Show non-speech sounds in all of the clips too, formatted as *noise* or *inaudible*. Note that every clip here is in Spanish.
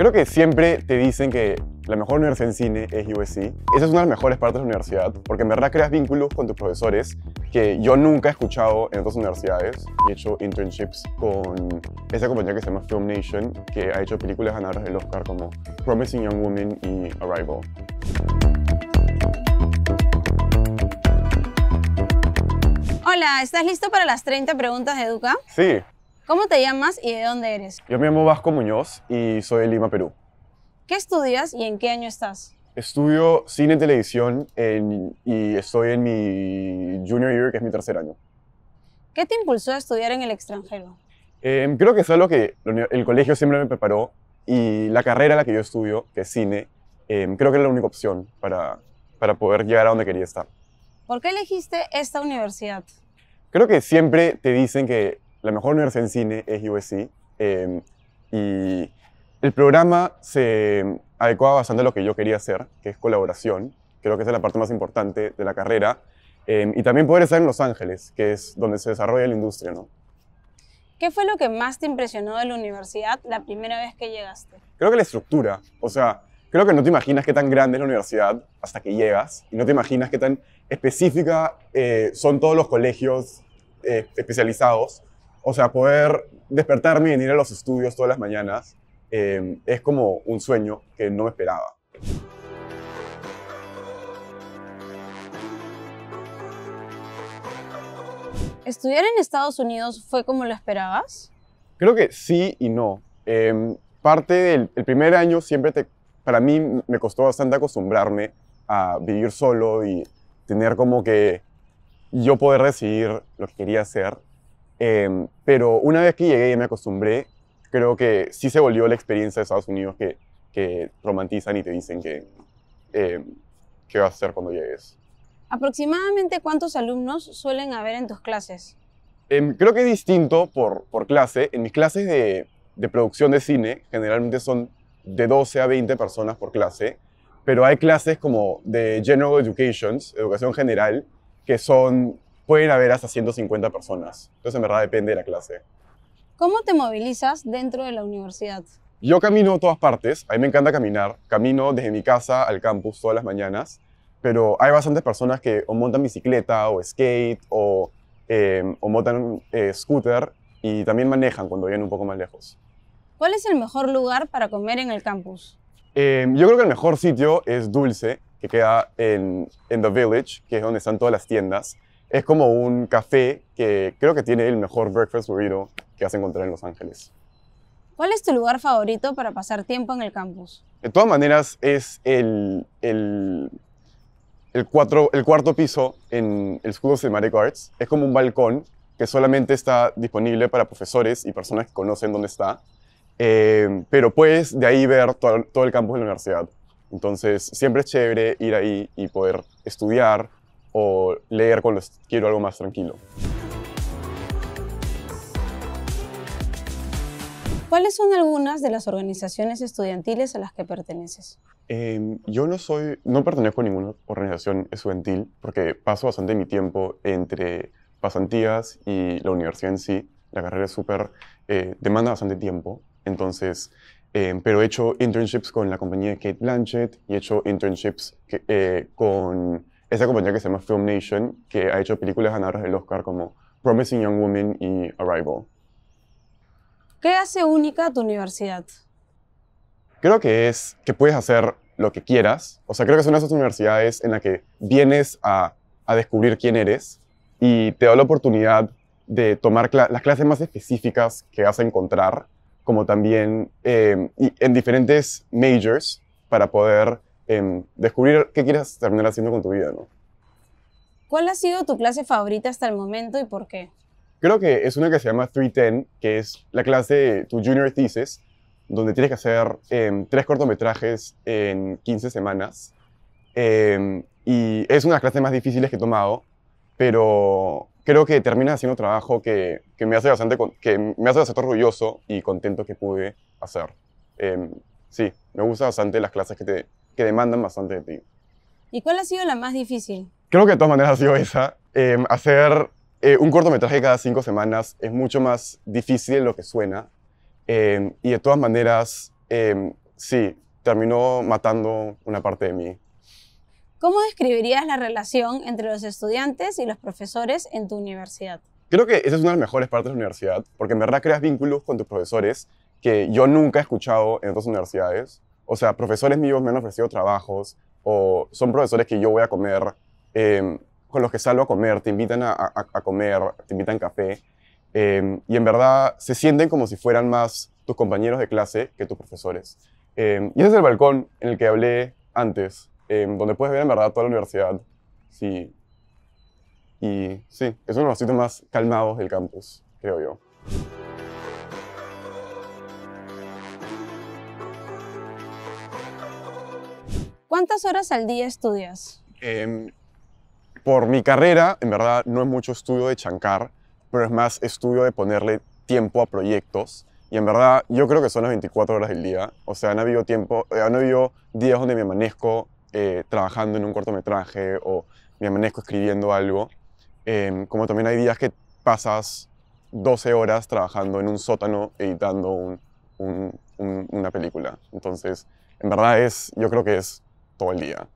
Creo que siempre te dicen que la mejor universidad en cine es USC. Esa es una de las mejores partes de la universidad, porque en verdad creas vínculos con tus profesores que yo nunca he escuchado en otras universidades. He hecho internships con esa compañía que se llama Film Nation, que ha hecho películas ganadoras del Oscar como Promising Young Woman y Arrival. Hola, ¿estás listo para las 30 preguntas de Educa? Sí. ¿Cómo te llamas y de dónde eres? Yo me llamo Vasco Muñoz y soy de Lima, Perú. ¿Qué estudias y en qué año estás? Estudio cine y televisión y estoy en mi junior year, que es mi tercer año. ¿Qué te impulsó a estudiar en el extranjero? Em, creo que es algo que el colegio siempre me preparó y la carrera en la que yo estudio, que es cine, em, creo que era la única opción para, para poder llegar a donde quería estar. ¿Por qué elegiste esta universidad? Creo que siempre te dicen que la mejor universidad en cine es USC em, y el programa se adecuaba bastante a lo que yo quería hacer, que es colaboración, creo que esa es la parte más importante de la carrera, em, y también poder estar en Los Ángeles, que es donde se desarrolla la industria, ¿no? ¿Qué fue lo que más te impresionó de la universidad la primera vez que llegaste? Creo que la estructura, o sea, creo que no te imaginas qué tan grande es la universidad hasta que llegas, y no te imaginas qué tan específica eh, son todos los colegios eh, especializados, o sea, poder despertarme y venir a los estudios todas las mañanas em, es como un sueño que no me esperaba. ¿Estudiar en Estados Unidos fue como lo esperabas? Creo que sí y no. Em, parte del primer año siempre para mí me costó bastante acostumbrarme a vivir solo y tener como que yo poder decidir lo que quería hacer Em, pero una vez que llegué y me acostumbré, creo que sí se volvió la experiencia de Estados Unidos que, que romantizan y te dicen que em, qué vas a hacer cuando llegues. ¿Aproximadamente cuántos alumnos suelen haber en tus clases? Em, creo que es distinto por, por clase. En mis clases de, de producción de cine generalmente son de 12 a 20 personas por clase, pero hay clases como de General Education, Educación General, que son pueden haber hasta 150 personas. Entonces, en verdad, depende de la clase. ¿Cómo te movilizas dentro de la universidad? Yo camino a todas partes, a mí me encanta caminar. Camino desde mi casa al campus todas las mañanas, pero hay bastantes personas que o montan bicicleta o skate o, eh, montan eh, scooter y también manejan cuando vienen un poco más lejos. ¿Cuál es el mejor lugar para comer en el campus? Eh, yo creo que el mejor sitio es Dulce, que queda en, en The Village, que es donde están todas las tiendas. Es como un café que creo que tiene el mejor breakfast burrito que vas a encontrar en Los Ángeles. ¿Cuál es tu lugar favorito para pasar tiempo en el campus? De todas maneras, es el, el, el, el cuarto piso en el School of Cinematic Arts. Es como un balcón que solamente está disponible para profesores y personas que conocen dónde está. Eh, pero puedes de ahí ver todo el campus de la universidad. Entonces, siempre es chévere ir ahí y poder estudiar, o leer cuando quiero algo más tranquilo. ¿Cuáles son algunas de las organizaciones estudiantiles a las que perteneces? Em, yo no soy, no pertenezco a ninguna organización estudiantil porque paso bastante mi tiempo entre pasantías y la universidad en sí. La carrera es súper, eh, demanda bastante tiempo, entonces, em, pero he hecho internships con la compañía de Kate Blanchett y he hecho internships eh, con esa compañía que se llama Film Nation, que ha hecho películas ganadoras del Oscar como Promising Young Woman y Arrival. ¿Qué hace única tu universidad? Creo que es que puedes hacer lo que quieras. O sea, creo que es una de esas universidades en la que vienes a, a descubrir quién eres y te da la oportunidad de tomar las clases más específicas que vas a encontrar, como también eh, en diferentes majors para poder Em, descubrir qué quieres terminar haciendo con tu vida, ¿no? ¿Cuál ha sido tu clase favorita hasta el momento y por qué? Creo que es una que se llama 310, que es la clase de tu junior thesis, donde tienes que hacer em, tres cortometrajes en 15 semanas. Em, y es una de las clases más difíciles que he tomado, pero creo que terminas haciendo un trabajo que, que, me hace bastante, que me hace bastante orgulloso y contento que pude hacer. sí, me gustan bastante las clases que te, que demandan bastante de ti. ¿Y cuál ha sido la más difícil? Creo que de todas maneras ha sido esa. Em, hacer eh, un cortometraje cada cinco semanas es mucho más difícil de lo que suena. Em, y de todas maneras, em, sí, terminó matando una parte de mí. ¿Cómo describirías la relación entre los estudiantes y los profesores en tu universidad? Creo que esa es una de las mejores partes de la universidad, porque en verdad creas vínculos con tus profesores que yo nunca he escuchado en otras universidades. O sea, profesores míos me han ofrecido trabajos o son profesores que yo voy a comer, em, con los que salgo a comer, te invitan a, comer, te invitan café. Em, y en verdad se sienten como si fueran más tus compañeros de clase que tus profesores. Em, y ese es el balcón en el que hablé antes, donde puedes ver en verdad toda la universidad. Sí. Y sí, es uno de los sitios más calmados del campus, creo yo. ¿Cuántas horas al día estudias? Em, por mi carrera, en verdad, no es mucho estudio de chancar, pero es más estudio de ponerle tiempo a proyectos. Y en verdad, yo creo que son las 24 horas del día. O sea, han habido tiempo, eh, han habido días donde me amanezco eh, trabajando en un cortometraje o me amanezco escribiendo algo. Em, como también hay días que pasas 12 horas trabajando en un sótano editando una película. Entonces, en verdad es, yo creo que es todo el día.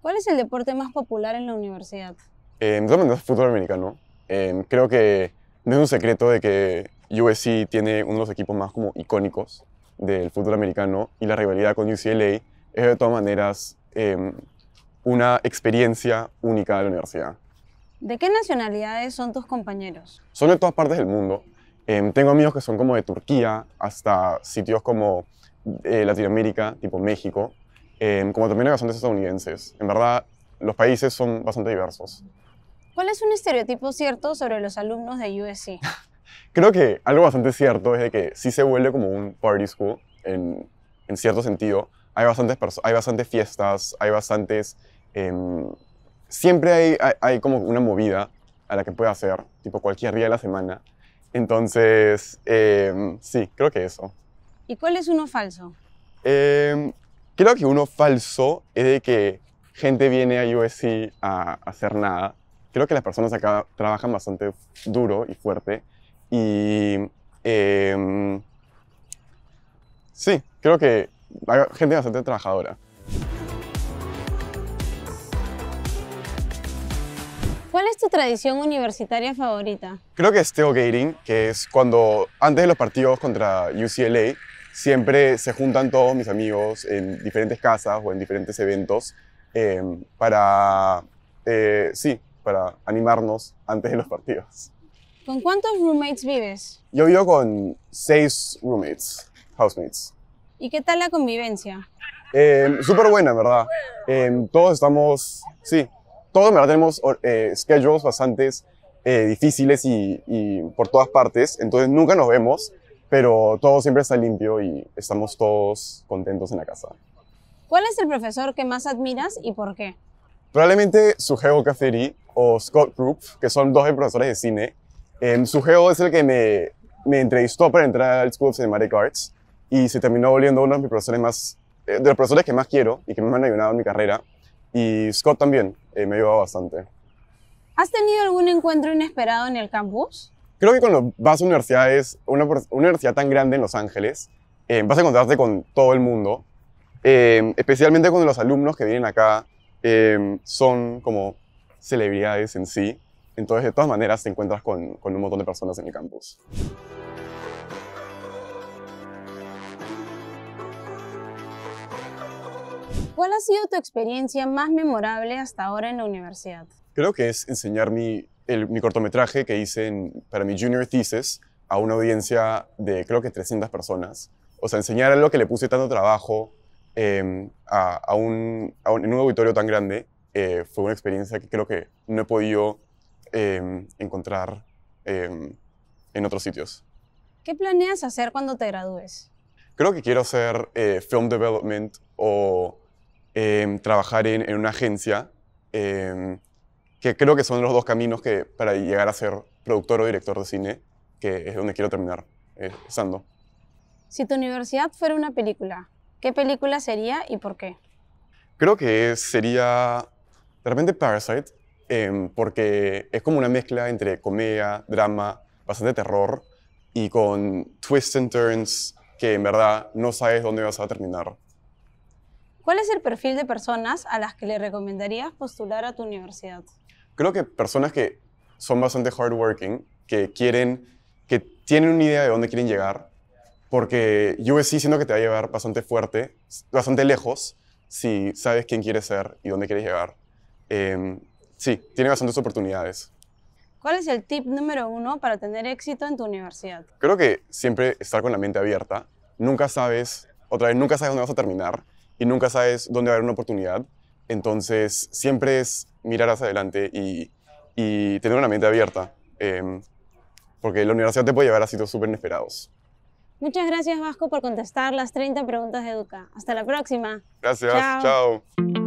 ¿Cuál es el deporte más popular en la universidad? Eh, de todas maneras, fútbol americano. Eh, creo que no es un secreto de que USC tiene uno de los equipos más como icónicos del fútbol americano y la rivalidad con UCLA es de todas maneras em, una experiencia única de la universidad. ¿De qué nacionalidades son tus compañeros? Son de todas partes del mundo. Em, tengo amigos que son como de Turquía hasta sitios como eh, Latinoamérica, tipo México como también hay bastantes estadounidenses. En verdad, los países son bastante diversos. ¿Cuál es un estereotipo cierto sobre los alumnos de USC? *laughs* Creo que algo bastante cierto es de que sí se vuelve como un party school en, cierto sentido. Hay bastantes, hay bastantes fiestas, hay bastantes... Em, siempre hay, hay, como una movida a la que puede hacer, tipo cualquier día de la semana. Entonces, em, sí, creo que eso. ¿Y cuál es uno falso? Em, Creo que uno falso es de que gente viene a USC a hacer nada. Creo que las personas acá trabajan bastante duro y fuerte. Y em, sí, creo que hay gente bastante trabajadora. ¿Cuál es tu tradición universitaria favorita? Creo que es tailgating, que es cuando antes de los partidos contra UCLA siempre se juntan todos mis amigos en diferentes casas o en diferentes eventos em, para, eh, sí, para animarnos antes de los partidos. ¿Con cuántos roommates vives? Yo vivo con seis roommates, housemates. ¿Y qué tal la convivencia? Em, Súper buena, ¿verdad? Em, todos estamos, sí, todos ¿verdad? tenemos eh, schedules bastante eh, difíciles y, y por todas partes, entonces nunca nos vemos pero todo siempre está limpio y estamos todos contentos en la casa. ¿Cuál es el profesor que más admiras y por qué? Probablemente Sugeo Caferi o Scott Group, que son dos profesores de cine. Eh, es el que me, me, entrevistó para entrar al School of Cinematic Arts y se terminó volviendo uno de mis profesores más, eh, de los profesores que más quiero y que más me han ayudado en mi carrera. Y Scott también eh, me ha ayudado bastante. ¿Has tenido algún encuentro inesperado en el campus? Creo que cuando vas a universidades, una, una universidad tan grande en Los Ángeles, eh, vas a encontrarte con todo el mundo, eh, especialmente cuando los alumnos que vienen acá eh, son como celebridades en sí. Entonces, de todas maneras, te encuentras con, con un montón de personas en el campus. ¿Cuál ha sido tu experiencia más memorable hasta ahora en la universidad? Creo que es enseñar mi mi cortometraje que hice para mi junior thesis a una audiencia de creo que 300 personas. O sea, enseñar algo que le puse tanto trabajo em, a, a, un, en un auditorio tan grande eh, fue una experiencia que creo que no he podido em, encontrar em, en otros sitios. ¿Qué planeas hacer cuando te gradúes? Creo que quiero hacer eh, film development o trabajar en, en una agencia que creo que son los dos caminos que, para llegar a ser productor o director de cine, que es donde quiero terminar eh, Si tu universidad fuera una película, ¿qué película sería y por qué? Creo que sería de repente Parasite, em, porque es como una mezcla entre comedia, drama, bastante terror y con twists and turns que en verdad no sabes dónde vas a terminar. ¿Cuál es el perfil de personas a las que le recomendarías postular a tu universidad? creo que personas que son bastante hardworking, que quieren, que tienen una idea de dónde quieren llegar, porque yo sí siento que te va a llevar bastante fuerte, bastante lejos, si sabes quién quieres ser y dónde quieres llegar. Em, sí, tiene bastantes oportunidades. ¿Cuál es el tip número uno para tener éxito en tu universidad? Creo que siempre estar con la mente abierta. Nunca sabes, otra vez, nunca sabes dónde vas a terminar y nunca sabes dónde va a haber una oportunidad. Entonces, siempre es mirar hacia adelante y, tener una mente abierta, em, porque la universidad te puede llevar a sitios súper inesperados. Muchas gracias Vasco por contestar las 30 preguntas de Educa. Hasta la próxima. Gracias, chao.